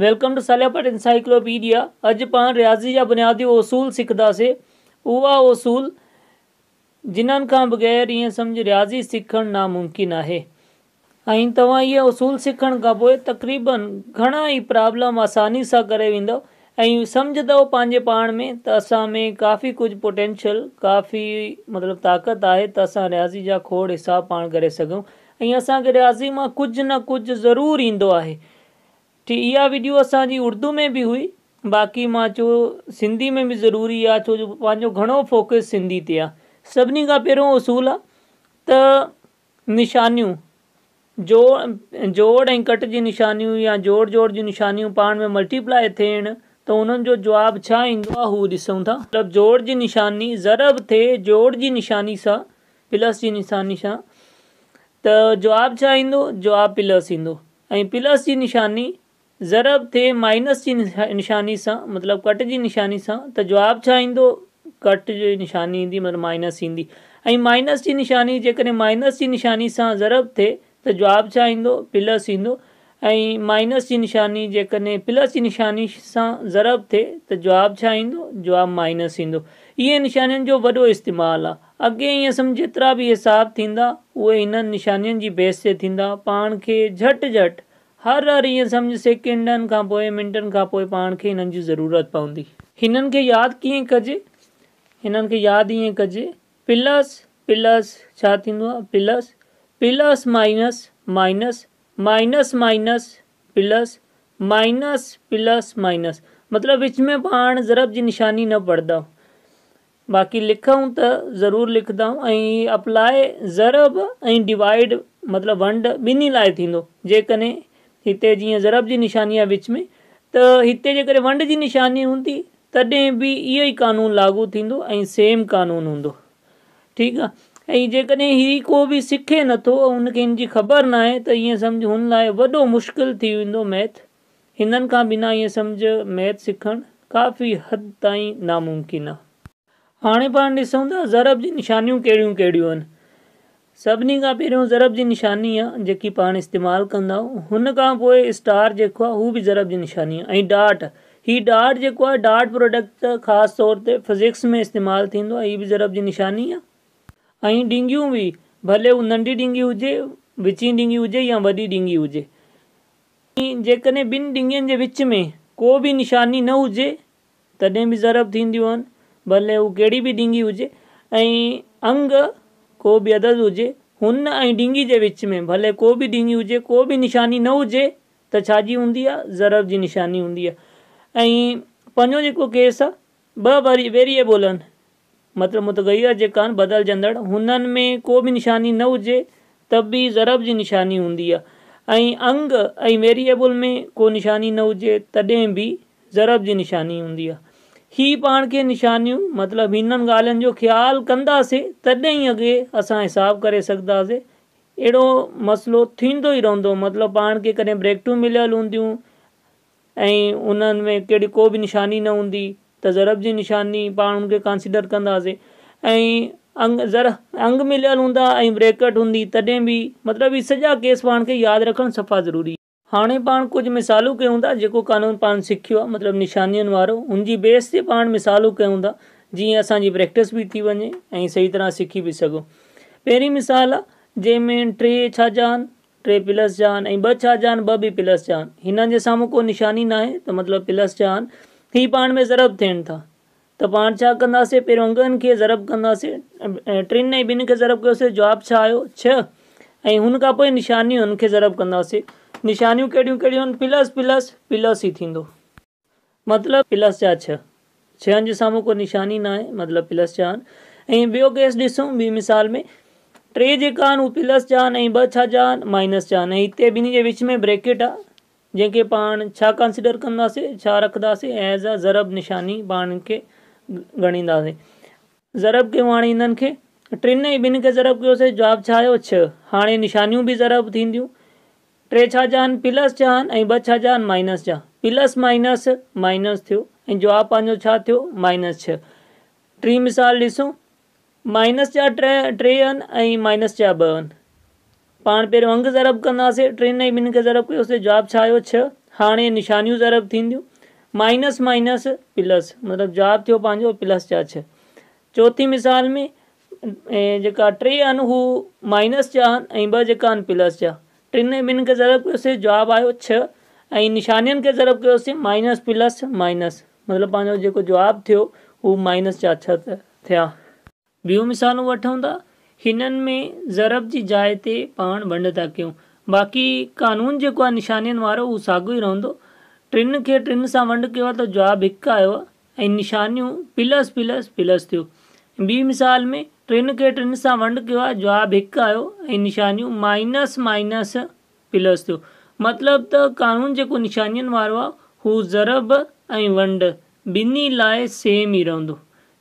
welcome to सालिया पर encyclopedia अज पा रियाज़ी जा बुनियादी उसूल सिखंदासीं उहा उसूल जिन्हनि खां बग़ैर ईअं समझ रियाज़ी सीख नामुमकिन आहे ऐं तव्हां इहे उसूल सिखण खां तक़रीबन घणा ही प्रॉब्लम आसानी से करे वेंदव ऐं सम्झंदव में त में काफ़ी कुछ पोटेंशियल काफ़ी मतलब ताक़त है त असां रियाज़ी जा खोड़ हिसाब पा कर सघूं ऐं असांखे रियाज़ी मां कुझु न कुछ ज़रूर ईंदो आहे थी इहा वीडियो असांजी उर्दू में भी हुई बाक़ी मां चयो सिंधी में भी ज़रूरी आहे छो जो पंहिंजो घणो फोकस सिंधी ते आहे सभिनी खां पहिरियों उसूल आहे त निशानियूं जोड़ जोड़ ऐं कट जी निशानियूं या जोड़ जोड़ जूं निशानियूं पाण में मल्टीप्लाई थियण तो उन्हनि जो जवाबु छा ईंदो आहे हू था मतिलबु जोड़ जी निशानी ज़रब थे जोड़ जी निशानी सां प्लस जी निशानी सां त जवाबु छा ईंदो जवाबु प्लस ईंदो ए प्लस जी निशानी ज़रब थे माइनस की निशानी सां मतलब कट की निशानी सां त जवाबु छा कट जी निशानी इंदी मतिलबु माइनस इंदी ऐं माइनस की निशानी जेकॾहिं माइनस की निशानी सां ज़रब थे तो जवाबु छा प्लस इंदो माइनस की निशानी जेकॾहिं प्लस जी निशानी सां ज़रब थे तो जवाब छा ईंदो जवाबु माइनस ईंदो इहे निशानियुनि जो वॾो इस्तेमालु आहे अॻे ईअं सम्झ जेतिरा बि हिसाब थींदा उहे इन निशानियुनि की बेस से थींदा के झट झट हर हर ईअं सम्झ सेकेंडनि खां पोइ मिंटनि खां पोइ पाण खे हिननि जी ज़रूरत पवंदी हिननि खे यादि कीअं कजे हिननि खे यादि ईअं कजे प्लस प्लस छा थींदो आहे plus plus minus minus minus minus plus minus plus minus मतिलबु विच में पाण ज़रब जी निशानी न पढ़ंदा बाक़ी लिखूं त ज़रूरु लिखंदा ऐं अप्लाए ज़रब ऐं डिवाइड मतिलबु वंड ॿिन्ही लाइ थींदो जेकॾहिं हिते जीअं ज़रब जी निशानी आहे विच में त हिते जे करे वंड जी निशानी हूंदी तॾहिं बि इहो ई कानून लागू थींदो ऐं सेम क़ानून हूंदो ठीकु आहे ऐं जेकॾहिं हीउ को बि सिखे नथो हुनखे हिन जी ख़बर न आहे त ईअं सम्झ हुन लाइ वॾो मुश्किल थी वेंदो मैथ हिननि खां बिना ईअं सम्झ मैथ सिखणु काफ़ी हद ताईं नामुमकिन आहे हाणे पाण ॾिसूं था ज़रब जी निशानियूं कहिड़ियूं कहिड़ियूं आहिनि सभिनी खां पहिरियों ज़रब जी निशानी आहे जेकी पाण इस्तेमालु कंदा हुन खां पोइ स्टार जेको आहे हू बि ज़रब जी निशानी आहे ऐं डाट हीउ डाट जेको आहे डाट प्रोडक्ट ख़ासि तौर ते फिज़िक्स में इस्तेमालु थींदो आहे हीअ बि ज़रब जी निशानी आहे ऐं डींगियूं बि भले हू नंढी डींगी हुजे विची डी हुजे या वॾी डींगी हुजे ऐं जेकॾहिं ॿिनि डींगियुनि जे विच में को बि निशानी न हुजे तॾहिं बि ज़रब थींदियूं आहिनि भले हू कहिड़ी बि डींगी हुजे ऐं अंग કો ભી અદળ હોજે હન ડીંગી દે وچ મે ભલે કો ભી ડીંગી હોજે કો ભી નિશાની ન હોજે ત ચાજી હોંડીા ઝરબ જી નિશાની હોંડીા અઈ પન જો કેસ બ વારી વેરીએબલન મતલબ મત ગઈા જે કાન બદલ જંદડ હનન મે કો ભી નિશાની ન હોજે તબ બી ઝરબ જી નિશાની હોંડીા અઈ અંગ અઈ વેરીએબલ મે કો નિશાની ન હોજે તદે ભી ઝરબ જી નિશાની હોંડીા ही पान के निशानियूं मतलब हिननि ॻाल्हियुनि जो ख़्यालु कंदासीं तॾहिं ही अॻे असां हिसाबु करे सघंदासीं अहिड़ो मसइलो थींदो ई रहंदो मतिलबु पाण खे कॾहिं ब्रेकटूं मिलियल हूंदियूं ऐं उन्हनि में कहिड़ी को बि निशानी न हूंदी त ज़रब जी निशानी पाण हुनखे कंसिडर कंदासीं ऐं अंग ज़र अंग मिलियल हूंदा ऐं ब्रेकट हूंदी तॾहिं बि मतिलबु हीअ सॼा केस पाण खे यादि रखणु सफ़ा ज़रूरी हाणे पाण कुझु मिसाल कयूं था जेको कानून पाण सिखियो आहे मतिलबु निशानियुनि वारो हुन जी बेस ते पाण मिसालूं कयूं था जीअं असांजी प्रॅक्टिस बि थी वञे ऐं सही तरह सिखी बि सघूं पहिरीं मिसाल आहे जंहिंमें टे छा जान टे प्लस जान ऐं ॿ छा जहान ॿ बि प्लस जान हिननि जे साम्हूं को निशानी नाहे त मतिलबु प्लस जान ही पाण में ज़रब थियनि था त पाण छा कंदासीं पहिरियों अंगनि खे ज़रब कंदासीं टिनि ऐं ॿिनि खे ज़रब कयोसीं जवाबु छा आयो छह ऐं हुन खां पोइ निशानियूं हुनखे ज़रब कंदासीं निशानियूं कहिड़ियूं कहिड़ियूं प्लस प्लस प्लस ही थी मतलब प्लस जा छह छहनि सामू साम्हूं को निशानी ना आहे मतिलबु प्लस जा आहिनि केस ॾिसूं ॿी मिसाल में टे जेका आहिनि प्लस जा ब ऐं ॿ छा जा माइनस जा इतने ऐं हिते विच में ब्रेकेट आ जैके पाण कंसिडर कंदासीं छा एज़ अ ज़रब निशानी पान के ॻणींदासीं ज़रब कयूं हाणे हिननि खे टिनि ऐं ज़रब कयोसीं जवाबु छा आयो छह हाणे निशानियूं बि ज़रब थींदियूं टे जान प्लस जान ऐं ॿ छा जान माइनस जा प्लस माइनस माइनस थियो ऐं जवाबु माइनस छह टी मिसाल ॾिसूं माइनस जा टे टे आहिनि ऐं माइनस जा ॿ आहिनि पाण अंग ज़रब कंदासीं टिनि ऐं ॿिनि खे ज़रब कयोसीं जवाबु छह हाणे निशानियूं ज़रब थन्द माइनस माइनस प्लस मतलब जवाब थियो पंहिंजो प्लस जा छह चोथीं मिसाल में जेका टे आहिनि माइनस जा आहिनि प्लस जा टिन मिन के ज़रब की से जवाब आयो छह ऐं निशानियुनि खे ज़रब कयोसीं माइनस प्लस माइनस मतलब पंहिंजो जेको जवाबु थियो हू माइनस जा छह थिया ॿियूं मिसालूं वठूं था में ज़रब की जाइ ते पा वंड था कयूं बाक़ी कानून जेको आहे निशानियुनि वारो हू साॻियो ई रहंदो टिनि खे वंड कयो आहे त जवाबु आयो आहे प्लस प्लस प्लस थो बी मिसाल में टिन खे टिन सां वंड कयो आहे जवाबु हिकु आयो ऐं निशानियूं माइनस माइनस प्लस थियो मतिलबु त क़ानून जेको निशानीअ वारो आहे हू ज़रब ऐं वंड ॿिन्ही लाइ सेम ई रहंदो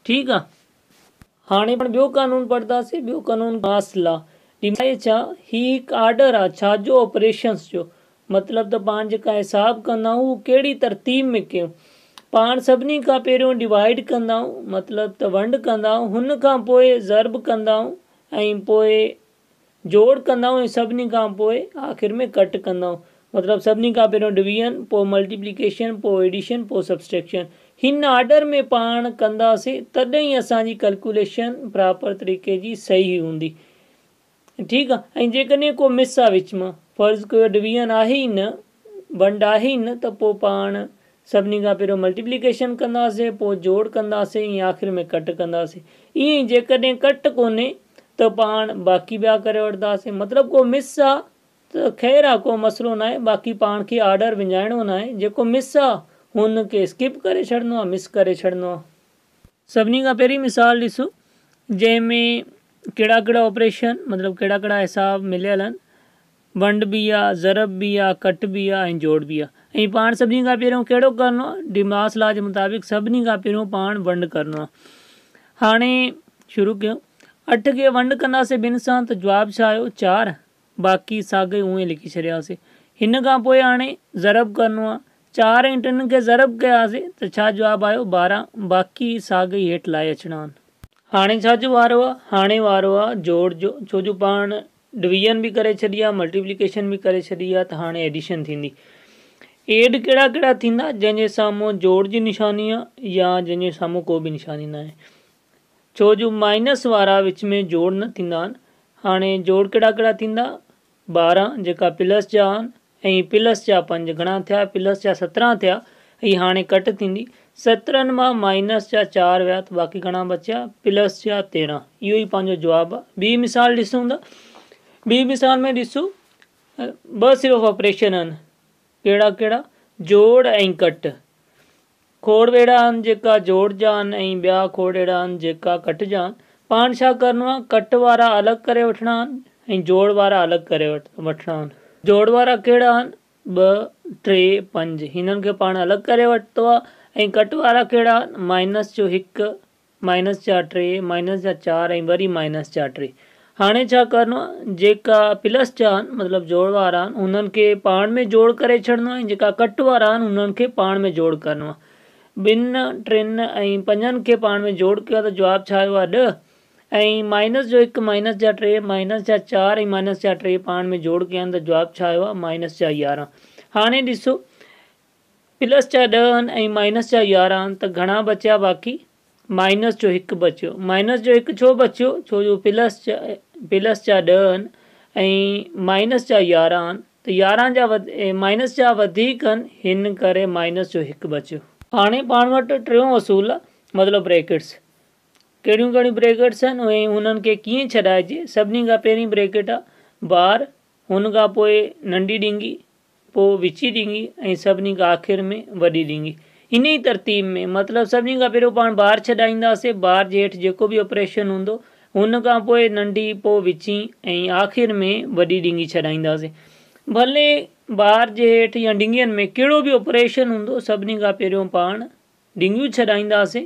ठीकु आहे हाणे पाण ॿियो कानून पढ़ंदासीं ॿियो कानून पास लाहे छा हीउ हिकु ऑर्डर आहे छाजो ऑपरेशन्स जो मतिलबु त पाण जेका हिसाब कंदा कहिड़ी तरतीब में कयूं पाण सभिनी खां पहिरियों डिवाइड कंदाऊं मतिलबु त वंडि कंदाऊं हुन खां पोइ ज़र्ब कंदाऊं ऐं पोइ जोड़ कंदाऊं ऐं सभिनी खां पोइ आख़िर में कट कंदाऊं मतिलबु सभिनी खां पहिरियों डिवीजन पोइ मल्टीप्लीकेशन पोइ एडिशन पोइ सब्सट्रेक्शन हिन ऑडर में पाण कंदासीं तॾहिं ई असांजी कैलकुलेशन प्रॉपर तरीक़े जी सही हूंदी ठीकु आहे ऐं जेकॾहिं को मिस आहे विच मां फर्ज़ु कयो डिवीज़न आहे ई न वंड आहे ई न त पोइ पाण सभी का पे मल्टीप्लिकेशन कहे जोड़ कहे ऐं आख़िर में कट कहे ईअं कट को तो पाण बाक़ी ॿिया कर वठंदासीं मतिलबु को मिस आ तो खैर आ को मसलो ना है बाक़ी पाण के आडर विञाइणो ना है जो मिस आ हुनखे स्किप कर छो मिस कर छो सी का पे मिसाल ऐसो जैमें कड़ा कड़ा ऑपरेशन मतलब कड़ा कड़ा हिसाब मिलल वंड भी आ ज़रब भी आ कट भी आ जोड़ भी आ ઈ પાણ સબની કા પેરો કેડો કરનો ડિમાસલાજ मुताबिक સબની કા પેરો પાણ વણડ કરના હાણે શુરુ ગ્યા 8 કે વણડ કના સે બિનસાં તો જવાબ છાયો 4 બાકી સાગે ઉએ લખી છર્યા સે હિન કા પોયાને ઝરબ કરનો 4 ઇન્ટન કે ઝરબ કે આસે તો છા જવાબ આયો 12 બાકી સાગે 8 લાય છના હાણે છા જવાબ આરો હાણે વારો જોડ જો જો પાણ ડિવિઝન ભી કરે છડિયા મલ્ટીપ્લિકેશન ભી કરે છડિયા તા હાણે એડિશન થીndi एड कड़ा कड़ा थींदा जंहिंजे साम्हूं जोड़ जी निशानी आहे या जंहिंजे साम्हूं को बि निशानी न आहे छो जो माइनस वारा विच में जोड़ न थींदा आहिनि हाणे जोड़ कहिड़ा कहिड़ा थींदा ॿारहं जेका प्लस जा आहिनि ऐं प्लस जा पंज घणा थिया प्लस जा सत्रहं थिया हीअ हाणे कट थींदी सत्रहनि मां माइनस जा चारि विया त बाक़ी घणा बचिया प्लस जा तेरहं इहो ई पंहिंजो जवाबु आहे ॿी मिसाल ॾिसूं था ॿी मिसाल में ॾिसूं ॿ सिर्फ़ु ऑपरेशन आहिनि कहिड़ा कहिड़ा जोड़ ऐं कट खोड़ अहिड़ा आहिनि जेका जोड़ जा आहिनि ऐं ॿिया खोड़ अहिड़ा आहिनि जेका कट जा आहिनि पाण छा करिणो आहे कट वारा अलॻि करे वठिणा आहिनि ऐं जोड़ वारा अलॻि करे वठ वठिणा आहिनि जोड़ वारा कहिड़ा आहिनि ॿ टे पंज हिननि खे पाण अलॻि करे वरितो आहे ऐं कट वारा कहिड़ा आहिनि माइनस जो हिकु माइनस जा टे माइनस जा चारि ऐं वरी माइनस जा टे हाँ छा जेका प्लस जा मतलब मतिलबु जोड़ वारा आहिनि उन्हनि में जोड़ कर छॾिणो आहे जेका कट वारा आहिनि उन्हनि में जोड़ करिणो बिन ॿिनि टिनि ऐं पंजनि में जोड़ कयो त जवाबु छा माइनस जो एक माइनस जा टे माइनस जा चारि ऐं माइनस जा टे पाण में जोड़ कया तो जवाब जवाबु छा आयो आहे माइनस जा यारहं हाणे ॾिसो प्लस जा ॾह आहिनि ऐं माइनस जा यारहं आहिनि त घणा बाक़ी माइनस जो हिकु बचियो माइनस जो हिकु छो बचियो छो जो प्लस जा प्लस जा ॾह आहिनि ऐं माइनस जा यारहं आहिनि त यारहं जा माइनस जा वधीक आहिनि हिन करे माइनस जो हिकु बचियो हाणे पाण वटि टियों असूल आहे मतिलबु ब्रेकेट्स कहिड़ियूं कहिड़ियूं ब्रेकेट्स आहिनि उहे हुननि खे कीअं छॾाइजे सभिनी खां पहिरीं ब्रेकेट आहे ॿार हुन खां पोइ नंढी पोइ विची डेंगी ऐं सभिनी खां में वॾी इन ई तरतीब में मतिलबु सभिनी खां पहिरियों पाण ॿार छॾाईंदासीं ॿार जे हेठि जेको बि ऑपरेशन हूंदो हुन खां पोइ नंढी पोइ विची ऐं आख़िरि में वॾी डींगी छॾाईंदासीं भले ॿार जे हेठि या डींगनि में कहिड़ो बि ऑपरेशन हूंदो सभिनी खां पहिरियों पाण डियूं छॾाईंदासीं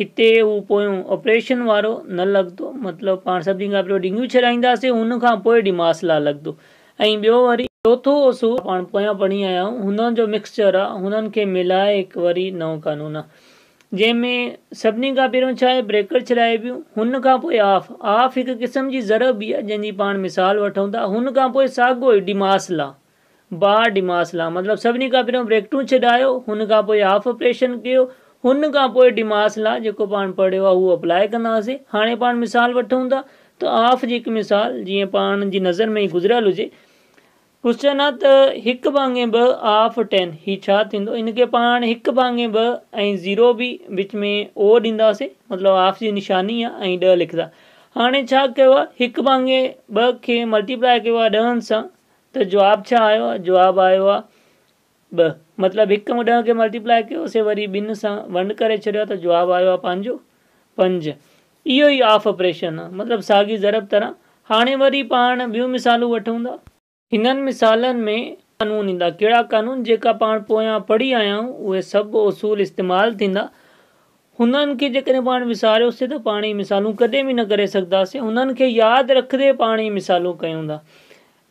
हिते हू पोयों ऑपरेशन वारो न लॻंदो मतिलबु पाण सभिनी खां पहिरियों डींगियूं छॾाईंदासीं हुन खां पोइ डिमासला लॻंदो ऐं ॿियो वरी चौथों उसू पाण पोयां पढ़ी आया आहियूं हुननि जो मिक्सचर आ हुननि खे मिलाए हिकु वरी नओं कानून आहे जंहिंमें सभिनी खां पहिरियों ब्रेकर छॾाइबियूं हुन खां पोइ आफ आफ हिकु क़िस्म की ज़रब भी आहे जंहिंजी पाण मिसाल वठूं था हुन खां पोइ साॻियो ई डिमासला बा डिमासला मतिलबु सभिनी खां पहिरियों ब्रेकटूं छॾायो हुन आफ ऑपरेशन किया डिमासला जो पाण पढ़ियो वो उहो अप्लाए हाँ पान मिसाल वा तो त आफ जी हिकु मिसाल जीअं पान जी नज़र में ही गुजरल हुजे हुसनत हिकु भाङे ॿ आफ टेन ही छा थींदो इनखे पाण हिकु भाङे ॿ ज़ीरो बि विच में ओ ॾींदासीं मतलब ऑफ की निशानी आहे ऐं ॾह लिखंदा हाणे छा कयो आहे हिकु भाङे ॿ खे मल्टीप्लाए कयो आहे ॾहनि सां त जवाबु छा आयो आहे आयो आहे ॿ मतिलबु हिकु ॾह खे मल्टीप्लाए वरी ॿिनि सां वंड करे छॾियो त जवाबु आयो आहे पंज इहो ई आफ ऑपरेशन मतलब सागी ज़रब तरह हाँ वरी पाण बी मिसालूं वा इन्हनि मिसालनि में कानून ईंदा कहिड़ा कानून जेका पाण पोयां पढ़ी आया आहियूं उहे सभु उसूल इस्तेमालु थींदा हुननि खे जेकॾहिं पाण विसारियोसीं त पाण ई मिसालूं कॾहिं बि न करे सघंदासीं हुननि खे यादि रखंदे पाण ई मिसालूं कयूं था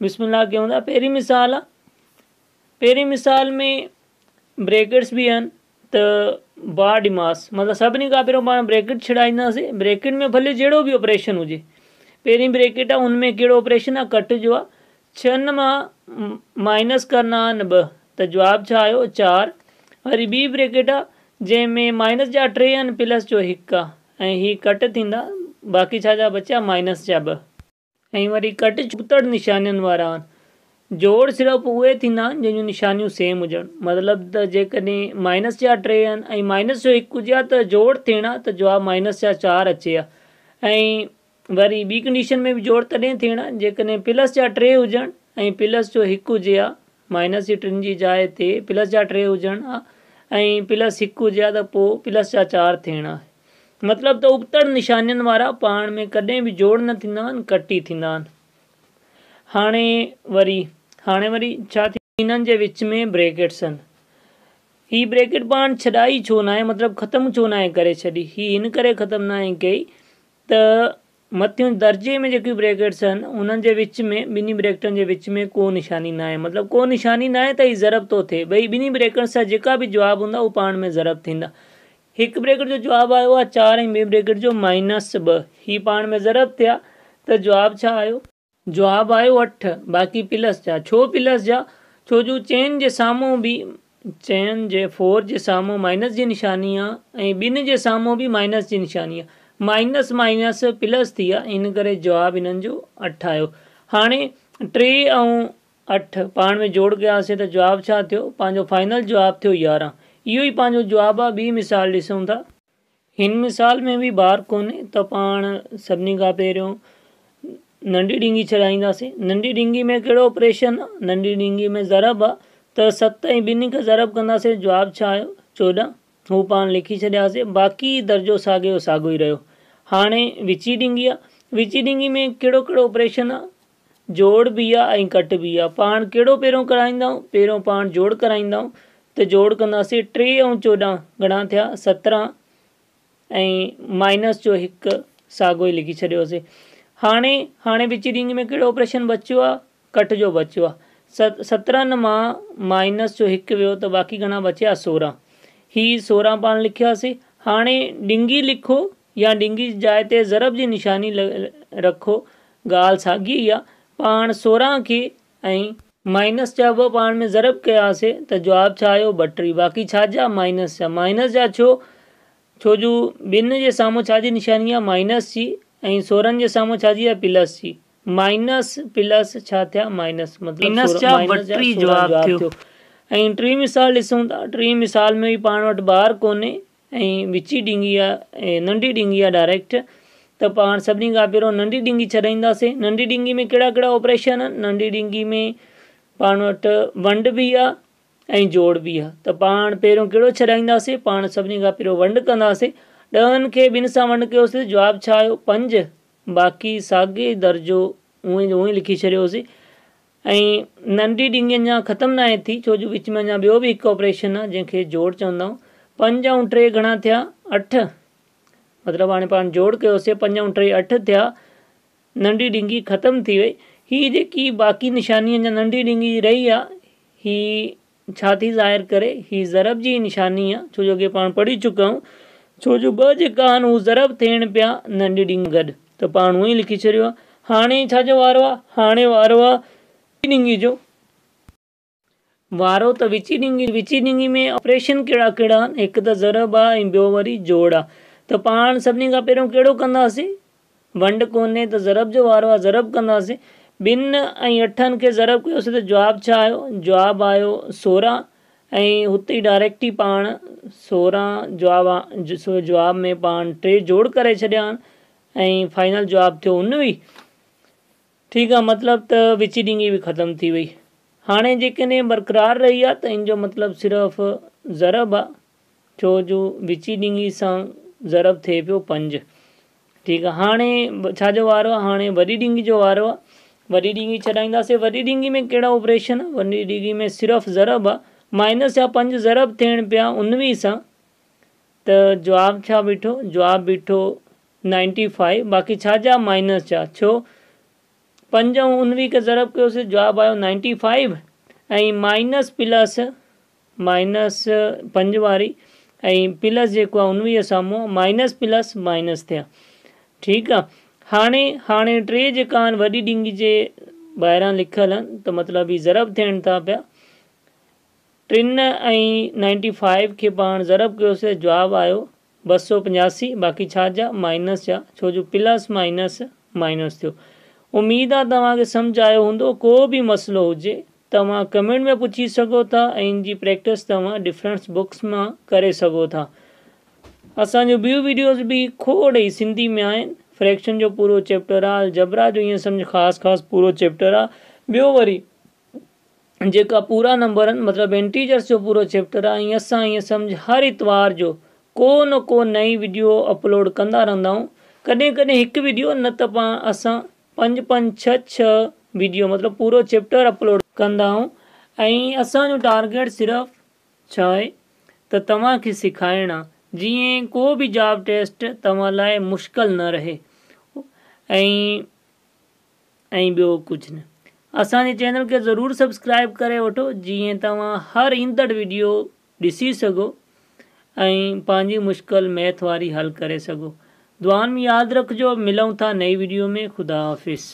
बिस्मिला कयूं था पहिरीं मिसाल आहे पहिरीं मिसाल में ब्रेकेट्स बि आहिनि त डिमास मतिलबु सभिनी खां पहिरियों पाण ब्रेकेट छिड़ाईंदासीं ब्रेकेट में भले जहिड़ो बि ऑपरेशन हुजे पहिरीं ब्रेकेट आहे में कहिड़ो ऑपरेशन आहे कट जो आहे छा माइनस करना आहिनि ॿ त तो जवाबु छा वरी ॿी ब्रेकेट आ जंहिंमें माइनस जा टे प्लस जो एक आहे कट थींदा बाक़ी छा जा बचिया माइनस जा ॿ वरी कट छुतड़ निशानियुनि वारा जोड़ सिर्फ़ु उहे जो आहिनि सेम हुजनि मतलब त जेकॾहिं माइनस जा टे माइनस जो एक हुजे हा त जोड़ थियणा त जवाबु माइनस जा चार अचे वरी ॿी कंडीशन में बि जोड़ तॾहिं थियणा जेकॾहिं प्लस जा टे हुजनि ऐं प्लस जो हिकु हुजे आहे माइनस टिनि जी जाइ ते प्लस जा टे हुजण ऐं प्लस हिकु हुजे आहे त पोइ प्लस जा चारि थियणा मतिलबु त उपतर निशानीनि वारा पाण में कॾहिं बि जोड़ न थींदा आहिनि कट थींदा आहिनि हाणे वरी हाणे वरी छा थी हिननि जे विच में ब्रेकेट्स आहिनि ब्रेकेट पाण छॾाई छो न आहे मतिलबु ख़तमु छो नाहे करे छॾी हीअ हिन करे ख़तमु कई मध्यम दर्जे में जेके ब्रेकेट्स आहिनि उन्हनि जे विच में ॿिन्ही ब्रैकेटनि जे विच में को निशानी ना आहे मतिलबु को निशानी न आहे त हीउ ज़रब थो तो थिए भई ॿिन्ही ब्रैकेट सां जेका बि जवाबु हूंदा उहो में ज़रब थींदा एक ब्रेकेट जो जवाबु आयो आहे चारि ऐं ॿिए जो माइनस ॿ हीअ पाण में ज़रब थे तो जवाब छा आयो जवाब आयो अठ बाक़ी प्लस जा छो प्लस जा छो जो चैन के साम्हूं भी चैन जे फोर के साम्हूं माइनस की निशानी आहे ऐं के जे भी माइनस की निशानी आहे माइनस माइनस प्लस थी आहे हिन करे जवाब इन अठ आयो हाँ टे ऐं अठ पा में जोड़ कयासीं त जवाब छा फाइनल जवाब थो यार इहो ही जवाब आ बी मिसाल ॾिसूं था इन मिसाल में भी बार को तो पा सभी का पहिरियों नंढी डिंगी छाइंदे नंढी डिंगी में कड़ो ऑपरेशन नंढी डिंगी में जरब आ तो सत बिन्हीं का ज़रब कंदासीं जवाब छा आयो चोॾहं उहो पाण लिखी छॾियासीं बाक़ी दर्जो सागे सागो ही रो हाँ विची डिंगी आची डिंगी में कड़ो कड़ो ऑपरेशन आहे जोड़ बि आहे ऐं कट बि आहे पाण कहिड़ो पहिरियों कराईंदव पहिरियों पाण जोड़ कराईंदव तो जोड़ कंदासीं टे चौदह घड़ा थे थिया ए माइनस जो हिकु साॻियो ई लिखी छॾियोसीं हाँ हाँ विची डिंगी में कड़ो ऑपरेशन बचो आहे कट जो बचो आ सत सत्रहनि मां माइनस जो एक वियो त बाक़ी घणा बचिया सोरहं ही सोरहं पाण लिखियासीं हाँ डिंगी लिखो या डिंगी जाए तो ज़रब की निशानी रखो ॻाल्हि साॻी आहे पाण सोरहं खे माइनस जा ॿ पाण में ज़रब कयासीं त जवाबु छा आयो ॿटीह बाक़ी छाजा माइनस जा माइनस जा छो छो जो ॿिनि जे साम्हूं छाजी निशानी आहे माइनस की ऐं के सामू साम्हूं छाजी प्लस की माइनस प्लस छा थिया माइनस मतिलबु टी मिसाल टी मिसाल में भी पा वटि बार को ऐं विची डिंगी आहे ऐं नंढी आहे डायरेक्ट त पाण सभिनी खां पहिरों नंढी डिंगी छॾाईंदासीं नंढी डिंगी में कहिड़ा कहिड़ा ऑपरेशन नंढी डिंगी में पाण वटि वंड बि आहे ऐं जोड़ बि आहे त पाण पहिरियों कहिड़ो छॾाईंदासीं पाण सभिनी खां पहिरों वंड कंदासीं ॾहनि खे ॿिनि सां वंड कयोसीं जवाबु छा पंज बाक़ी साॻे दर्जो उएं लिखी छॾियोसीं ऐं नंढी डिंगी अञा ख़तमु नाहे थी छो जो विच में अञा ॿियो बि हिकु ऑपरेशन आहे जंहिंखे जोड़ चवंदा आहियूं पंज ऐं टे घणा थिया अठ मतिलबु हाणे पाण जोड़ कयोसीं पंज टे अठ थिया नंढी डिंगी ख़तमु थी वई हीअ जेकी बाक़ी निशानी जा नंढी डिंगी रही आहे हीअ छा थी ज़ाहिर करे हीअ ज़रब जी निशानी आहे छो जो की पाण पढ़ी चुका आहियूं छो जो ॿ जेका आहिनि उहे ज़रब थियनि पिया नंढी डिंग गॾु त पाण उहो ई लिखी छॾियो आहे हाणे छाजो वारो आहे हाणे वारो आहे डिंगी जो वारो तो विची डिंगी विची डिंगी में ऑपरेशन कड़ा कड़ा एक तो ज़रब आ ऐं ॿियो वरी जोड़ आहे त पाण सभिनी खां पहिरियों कहिड़ो वंड कोन्हे त ज़रब जो वारो आहे ज़रब कंदासीं बिन अठन के ज़रब कयोसीं त जवाबु छा आयो जवाबु आयो सोरहं ऐं डायरेक्ट ही पा सोरहं जवाब जवाब में पान टे जोड़ कर छॾिया फाइनल जवाब थो उनवीह ठीक आहे मतिलबु त विची डिंगी भी खत्म थी वही हाणे जेकॾहिं बरक़रार रही आहे त इन जो मतिलबु सिर्फ़ु ज़रब आहे छो जो विची डिंगी सां ज़रब थिए पियो पंज ठीकु आहे हाणे छाजो वारो आहे हाणे वॾी डिंगी जो वारो आहे वॾी डिंगी छॾाईंदासीं वॾी डिंगी में कहिड़ा ऑपरेशन वॾी डिंगी में सिर्फ़ु ज़रब आहे माइनस या पंज ज़रब थियनि पिया उनवी सां त जवाबु छा ॿिठो जवाबु ॿिठो नाइंटी फाइव बाक़ी छाजा माइनस छा छो पंज ऐं उणिवीह खे ज़रब कयोसीं जवाबु आयो नाइंटी फाइव ऐं माइनस प्लस माइनस पंज वारी प्लस जेको आहे उणिवीह साम्हूं माइनस प्लस माइनस थिया ठीक है हाणे हाणे टे जेका आहिनि डिंगी के ॿाहिरां लिखल तो मतलब मतिलबु ज़रब थे था पिया टिनि नाइंटी फाइव के पाण ज़रब कयोसीं जवाबु आयो ॿ सौ पंजासी बाक़ी छा जा माइनस जो प्लस माइनस माइनस थियो उमेदु आहे तव्हांखे समुझ आयो हूंदो को बि मसइलो हुजे तव्हां कमेंट में पुछी सघो था ऐं इन जी प्रैक्टिस तव्हां डिफ्रैंट्स बुक्स मां करे सघो था असांजो ॿियूं वीडियोस बि खोड़ ई सिंधी में आहिनि फ्रैक्शन जो पूरो चैप्टर आहे जबरा जो ईअं समुझ ख़ासि ख़ासि पूरो चैप्टर आहे ॿियो वरी जेका पूरा नंबर आहिनि मतिलबु इंटीचर्स जो पूरो चैप्टर आहे ईअं असां ईअं सम्झ हर इतवार जो को न को नई वीडियो अपलोड कंदा रहंदा आहियूं कॾहिं कॾहिं हिकु वीडियो न त पाण असां पंज पंज छह छह वीडियो मतिलबु पूरो चैप्टर अपलोड कंदा आहियूं ऐं असांजो टारगेट सिर्फ़ु छा आहे त तो तव्हांखे सेखारणु आहे जीअं को बि जॉब टेस्ट तव्हां लाइ मुश्किल न रहे ऐं ऐं ॿियो कुझु न असांजे चैनल खे ज़रूरु सब्सक्राइब करे वठो जीअं तव्हां हर ईंदड़ वीडियो ॾिसी सघो ऐं पंहिंजी मुश्किल मैथ वारी हल करे सघो दुआन में याद रख जो मिलूँ था नई वीडियो में खुदा हाफिज़